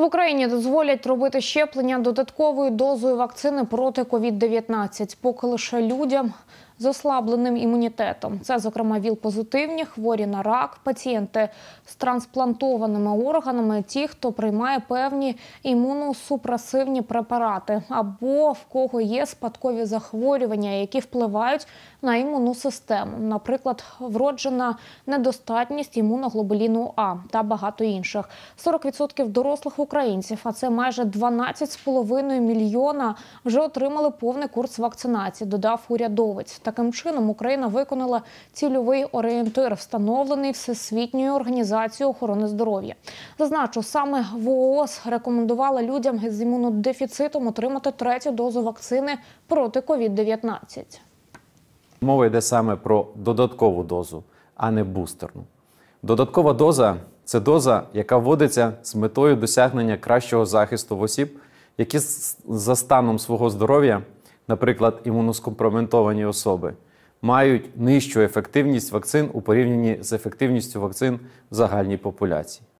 В Україні дозволять робити щеплення додатковою дозою вакцини проти covid 19 поки лише людям з ослабленим імунітетом. Це, зокрема, ВІЛ-позитивні, хворі на рак, пацієнти з трансплантованими органами, ті, хто приймає певні імуносупресивні препарати, або в кого є спадкові захворювання, які впливають на імунну систему, наприклад, вроджена недостатність імуноглобуліну А та багато інших. 40% дорослих українців, а це майже 12,5 мільйона, вже отримали повний курс вакцинації. Додав урядовець. Таким чином Україна виконала цільовий орієнтир, встановлений всесвітньою організацією охорони здоров'я. Зазначу, саме ВООЗ рекомендувала людям з імунодефіцитом отримати третю дозу вакцини проти COVID-19. Мова йде саме про додаткову дозу, а не бустерну. Додаткова доза це доза, яка вводиться з метою досягнення кращого захисту в осіб, які за станом свого здоров'я наприклад, імунускомпроментовані особи, мають нижчу ефективність вакцин у порівнянні з ефективністю вакцин в загальній популяції.